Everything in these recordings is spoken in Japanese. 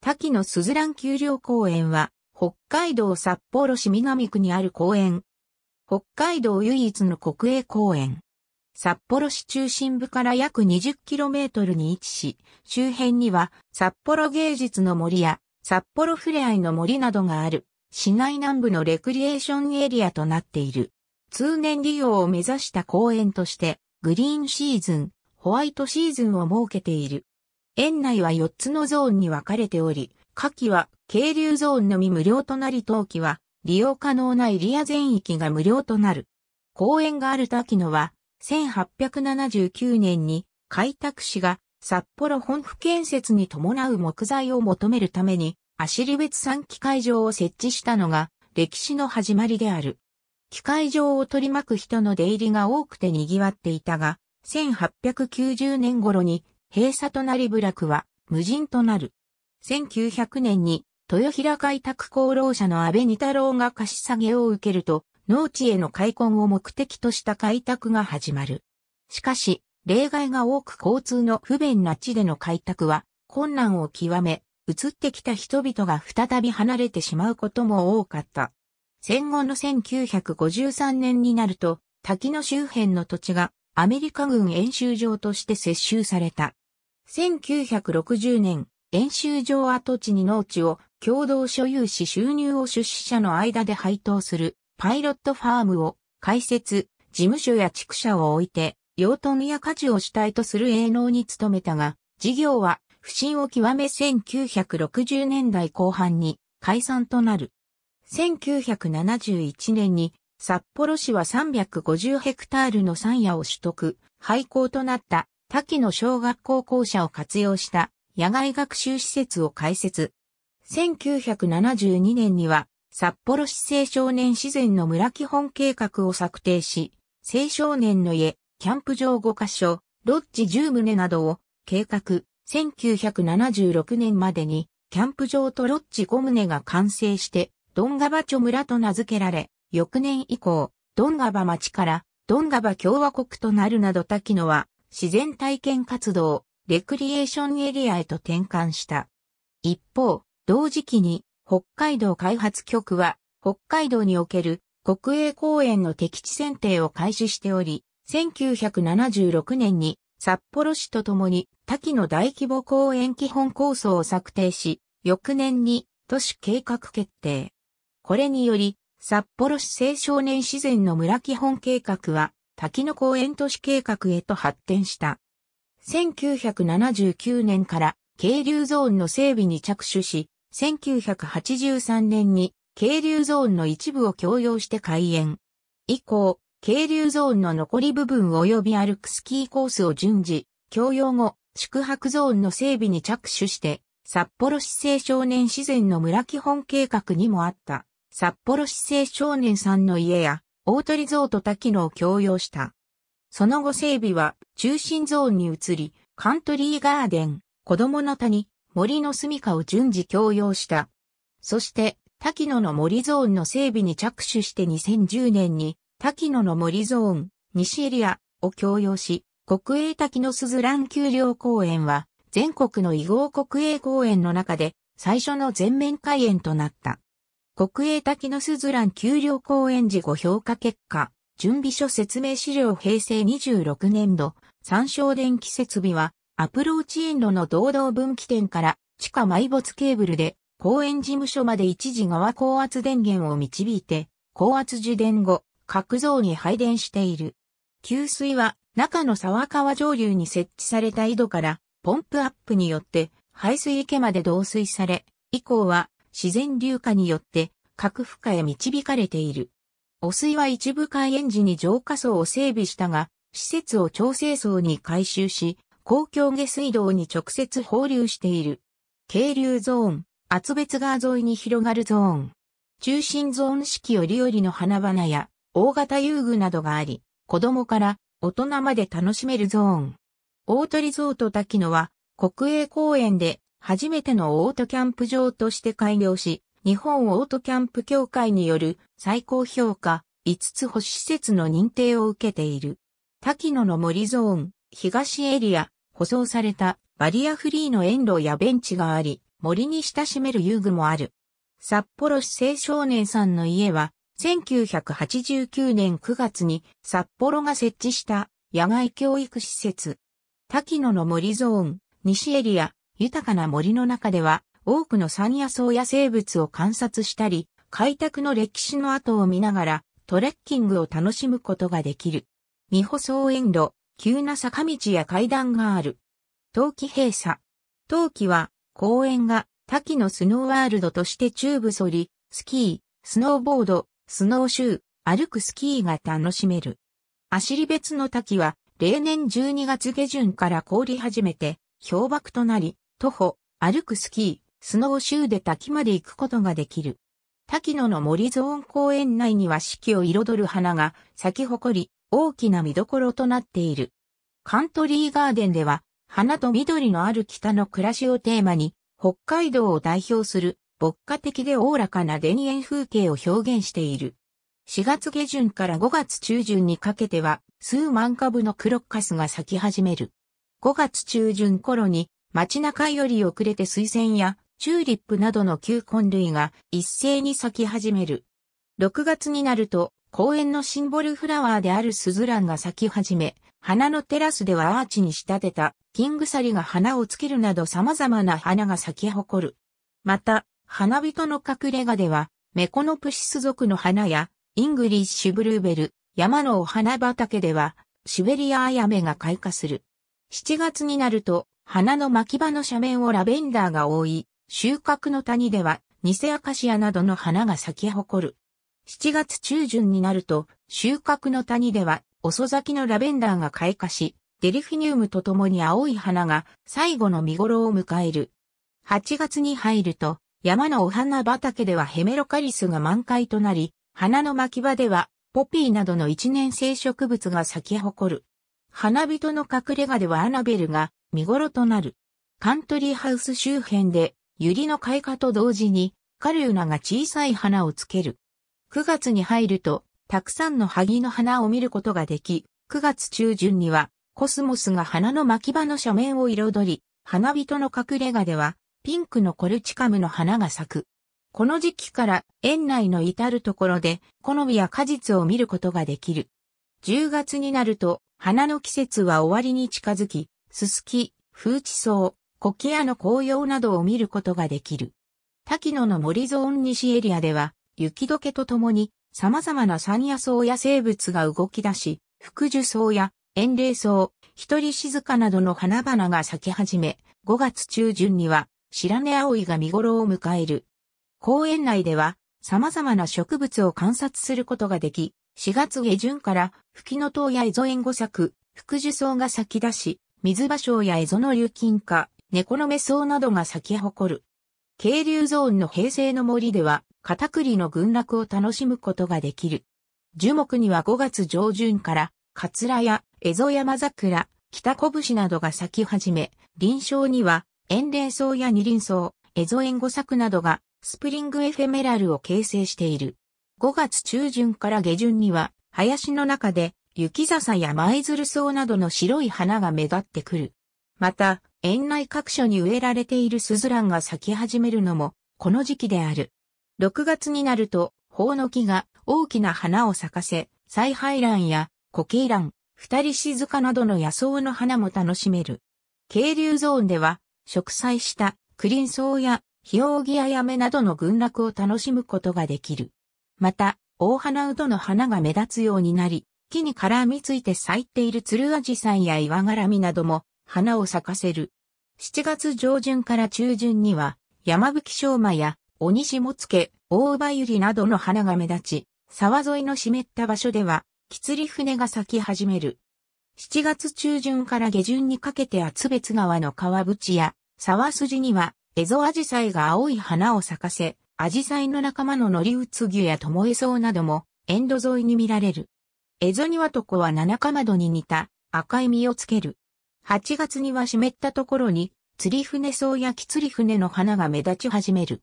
滝野すずら丘陵公園は、北海道札幌市南区にある公園。北海道唯一の国営公園。札幌市中心部から約 20km に位置し、周辺には札幌芸術の森や札幌ふれあいの森などがある、市内南部のレクリエーションエリアとなっている。通年利用を目指した公園として、グリーンシーズン、ホワイトシーズンを設けている。園内は4つのゾーンに分かれており、夏季は渓流ゾーンのみ無料となり冬季は利用可能なエリア全域が無料となる。公園がある滝野は1879年に開拓市が札幌本府建設に伴う木材を求めるために、足利別産機会場を設置したのが歴史の始まりである。機会場を取り巻く人の出入りが多くて賑わっていたが、1890年頃に閉鎖となり部落は無人となる。1900年に豊平開拓功労者の安倍二太郎が貸し下げを受けると、農地への開墾を目的とした開拓が始まる。しかし、例外が多く交通の不便な地での開拓は困難を極め、移ってきた人々が再び離れてしまうことも多かった。戦後の1953年になると、滝の周辺の土地がアメリカ軍演習場として接収された。1960年、演習場跡地に農地を共同所有し収入を出資者の間で配当するパイロットファームを開設、事務所や畜舎を置いて、養豚や家事を主体とする営農に努めたが、事業は不振を極め1960年代後半に解散となる。1971年に札幌市は350ヘクタールの山野を取得、廃校となった多岐の小学校校舎を活用した野外学習施設を開設。1972年には札幌市青少年自然の村基本計画を策定し、青少年の家、キャンプ場5箇所、ロッジ10棟などを計画、1976年までに、キャンプ場とロッジ5棟が完成して、ドンガバチョ村と名付けられ、翌年以降、ドンガバ町からドンガバ共和国となるなど滝野は自然体験活動、レクリエーションエリアへと転換した。一方、同時期に北海道開発局は北海道における国営公園の敵地選定を開始しており、1976年に札幌市とともに滝野大規模公園基本構想を策定し、翌年に都市計画決定。これにより、札幌市青少年自然の村基本計画は、滝の公園都市計画へと発展した。1979年から渓流ゾーンの整備に着手し、1983年に渓流ゾーンの一部を共用して開園。以降、渓流ゾーンの残り部分及び歩くスキーコースを順次、共用後、宿泊ゾーンの整備に着手して、札幌市青少年自然の村基本計画にもあった。札幌市政少年さんの家や、大鳥ゾート多機能共用した。その後整備は中心ゾーンに移り、カントリーガーデン、子供の谷、森の住処を順次共用した。そして、滝野の森ゾーンの整備に着手して2010年に、滝野の森ゾーン、西エリアを共用し、国営滝野鈴蘭丘陵公園は、全国の異合国営公園の中で、最初の全面開園となった。国営滝のすずらん丘陵公園事後評価結果、準備書説明資料平成26年度、参照電気設備は、アプローチ園路の堂々分岐点から地下埋没ケーブルで公園事務所まで一時側高圧電源を導いて、高圧受電後、角像に配電している。給水は中の沢川上流に設置された井戸からポンプアップによって排水池まで導水され、以降は自然流下によって核負荷へ導かれている。汚水は一部開園時に浄化層を整備したが、施設を調整層に改修し、公共下水道に直接放流している。渓流ゾーン、厚別川沿いに広がるゾーン。中心ゾーン式折々の花々や大型遊具などがあり、子供から大人まで楽しめるゾーン。大鳥ゾート滝野は国営公園で初めてのオートキャンプ場として開業し、日本オートキャンプ協会による最高評価5つ星施設の認定を受けている。滝野の森ゾーン、東エリア、舗装されたバリアフリーの園路やベンチがあり、森に親しめる遊具もある。札幌市青少年さんの家は、1989年9月に札幌が設置した野外教育施設。滝野の森ゾーン、西エリア、豊かな森の中では、多くの山野草や生物を観察したり、開拓の歴史の跡を見ながらトレッキングを楽しむことができる。未舗草園路、急な坂道や階段がある。冬季閉鎖。冬季は公園が滝のスノーワールドとして中部反り、スキー、スノーボード、スノーシュー、歩くスキーが楽しめる。アシ別の滝は例年12月下旬から凍り始めて氷瀑となり、徒歩、歩くスキー、スノーシューで滝まで行くことができる。滝野の森ゾーン公園内には四季を彩る花が咲き誇り、大きな見どころとなっている。カントリーガーデンでは、花と緑のある北の暮らしをテーマに、北海道を代表する、牧歌的でおおらかな田園風景を表現している。4月下旬から5月中旬にかけては、数万株のクロッカスが咲き始める。5月中旬頃に、街中より遅れて水仙やチューリップなどの球根類が一斉に咲き始める。6月になると公園のシンボルフラワーであるスズランが咲き始め、花のテラスではアーチに仕立てたングサリが花をつけるなど様々な花が咲き誇る。また、花人の隠れ家では、メコノプシス族の花や、イングリッシュブルーベル、山のお花畑では、シベリアアヤメが開花する。7月になると、花の巻き場の斜面をラベンダーが覆い、収穫の谷では、ニセアカシアなどの花が咲き誇る。7月中旬になると、収穫の谷では、遅咲きのラベンダーが開花し、デリフィニウムと共に青い花が最後の見頃を迎える。8月に入ると、山のお花畑ではヘメロカリスが満開となり、花の巻き場では、ポピーなどの一年生植物が咲き誇る。花人の隠れ家ではアナベルが見頃となる。カントリーハウス周辺でユリの開花と同時に、カリーナが小さい花をつける。9月に入ると、たくさんの萩の花を見ることができ、9月中旬には、コスモスが花の巻き場の斜面を彩り、花人の隠れ家では、ピンクのコルチカムの花が咲く。この時期から園内の至るところで好みや果実を見ることができる。10月になると花の季節は終わりに近づき、ススキ、風地草、コキアの紅葉などを見ることができる。滝野の森ゾーン西エリアでは、雪解けとともに様々な山野草や生物が動き出し、福樹草や遠霊草、一人静かなどの花々が咲き始め、5月中旬には白根葵が見頃を迎える。公園内では様々な植物を観察することができ、4月下旬から吹きの塔や蝦夷園五作、福樹草が咲き出し、水芭蕉や蝦夷の流金化、猫の目草などが咲き誇る。渓流ゾーンの平成の森では、カタクリの群落を楽しむことができる。樹木には5月上旬から、カツラやエゾヤマザクラ、北拳などが咲き始め、臨床には、レ霊草や二輪草、エンゴサクなどが、スプリングエフェメラルを形成している。5月中旬から下旬には、林の中で、雪笹や舞鶴草などの白い花が目立ってくる。また、園内各所に植えられているスズランが咲き始めるのも、この時期である。6月になると、ホオノキが大きな花を咲かせ、彩排卵やコケイラン、二人静かなどの野草の花も楽しめる。渓流ゾーンでは、植栽したクリンソウやヒオウギアヤメなどの群落を楽しむことができる。また、大花うどの花が目立つようになり、木に絡みついて咲いているツルアジサイや岩絡みなども花を咲かせる。7月上旬から中旬には、山吹昌馬や、鬼下付、大葉百合などの花が目立ち、沢沿いの湿った場所では、キツリ船が咲き始める。7月中旬から下旬にかけて厚別川の川淵や沢筋には、エゾアジサイが青い花を咲かせ、アジサイの仲間のノリウツギやトモエソウなども、エンド沿いに見られる。エゾニワトコは七かまどに似た赤い実をつける。8月には湿ったところに、釣り船草や木釣り船の花が目立ち始める。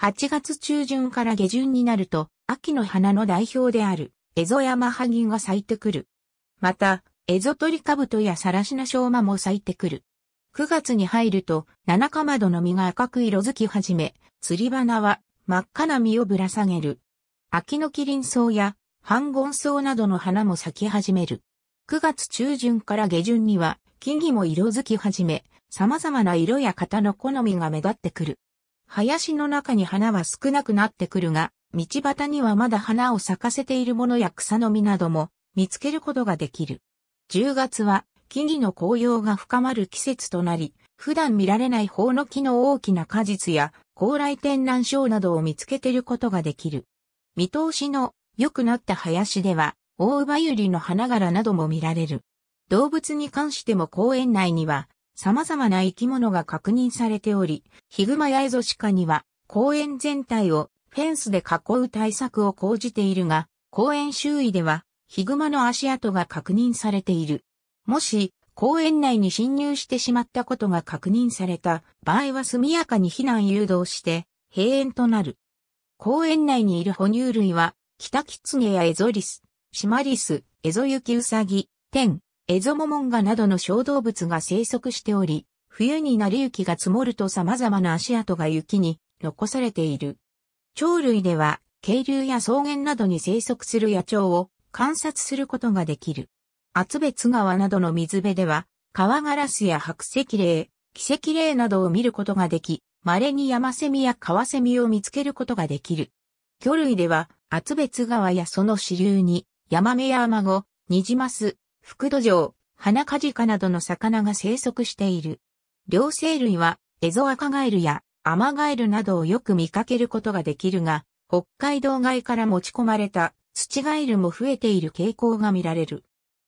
8月中旬から下旬になると、秋の花の代表である、エゾヤマハギが咲いてくる。また、エゾトリカブトやサラシナショウマも咲いてくる。9月に入ると、七かまどの実が赤く色づき始め、釣り花は真っ赤な実をぶら下げる。秋のキリン草や、ハンゴン草などの花も咲き始める。9月中旬から下旬には、木々も色づき始め、様々な色や型の好みが目立ってくる。林の中に花は少なくなってくるが、道端にはまだ花を咲かせているものや草の実なども見つけることができる。10月は木々の紅葉が深まる季節となり、普段見られない方の木の大きな果実や高麗天南章などを見つけてることができる。見通しの良くなった林では、大葉百合の花柄なども見られる。動物に関しても公園内には様々な生き物が確認されており、ヒグマやエゾシカには公園全体をフェンスで囲う対策を講じているが、公園周囲ではヒグマの足跡が確認されている。もし公園内に侵入してしまったことが確認された場合は速やかに避難誘導して閉園となる。公園内にいる哺乳類は、キタキツネやエゾリス、シマリス、エゾユキウサギ、テン、エゾモモンガなどの小動物が生息しており、冬になり雪が積もると様々な足跡が雪に残されている。鳥類では、渓流や草原などに生息する野鳥を観察することができる。厚別川などの水辺では、川ガラスや白石霊、奇石霊などを見ることができ、稀に山セミや川セミを見つけることができる。魚類では、厚別川やその支流に、ヤマメやアマゴ、ニジマス、福土壌、花カジカなどの魚が生息している。両生類は、エゾアカガエルやアマガエルなどをよく見かけることができるが、北海道外から持ち込まれた土ガエルも増えている傾向が見られる。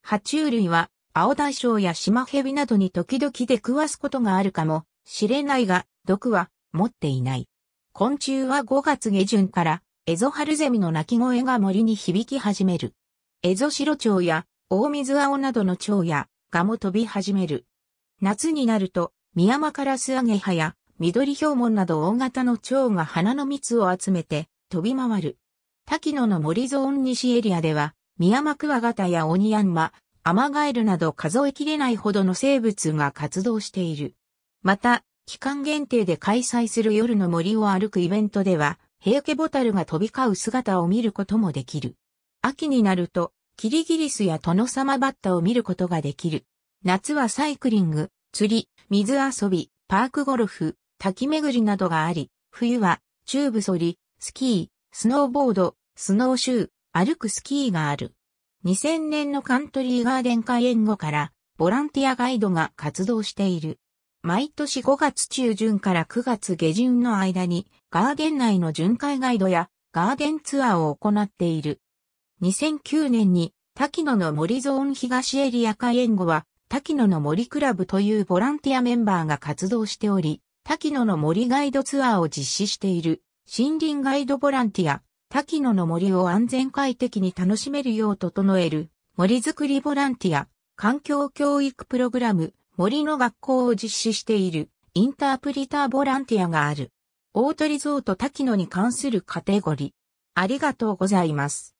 爬虫類は、青大将やシマヘビなどに時々出くわすことがあるかもしれないが、毒は持っていない。昆虫は5月下旬からエゾハルゼミの鳴き声が森に響き始める。エゾシロチョウや大水青などの蝶や蛾も飛び始める。夏になると、ミヤマカラスアゲハや緑モンなど大型の蝶が花の蜜を集めて飛び回る。滝野の森ゾーン西エリアでは、ミヤマクワガタやオニヤンマ、アマガエルなど数えきれないほどの生物が活動している。また、期間限定で開催する夜の森を歩くイベントでは、ヘイケボタルが飛び交う姿を見ることもできる。秋になると、キリギリスやトノサマバッタを見ることができる。夏はサイクリング、釣り、水遊び、パークゴルフ、滝巡りなどがあり、冬は、チューブソリ、スキー、スノーボード、スノーシュー、歩くスキーがある。2000年のカントリーガーデン開園後から、ボランティアガイドが活動している。毎年5月中旬から9月下旬の間に、ガーデン内の巡回ガイドやガーデンツアーを行っている。2009年に滝野の森ゾーン東エリア開園後は滝野の森クラブというボランティアメンバーが活動しており、滝野の森ガイドツアーを実施している森林ガイドボランティア、滝野の森を安全快適に楽しめるよう整える森づくりボランティア、環境教育プログラム、森の学校を実施しているインタープリターボランティアがある。オートリゾート滝野に関するカテゴリー。ありがとうございます。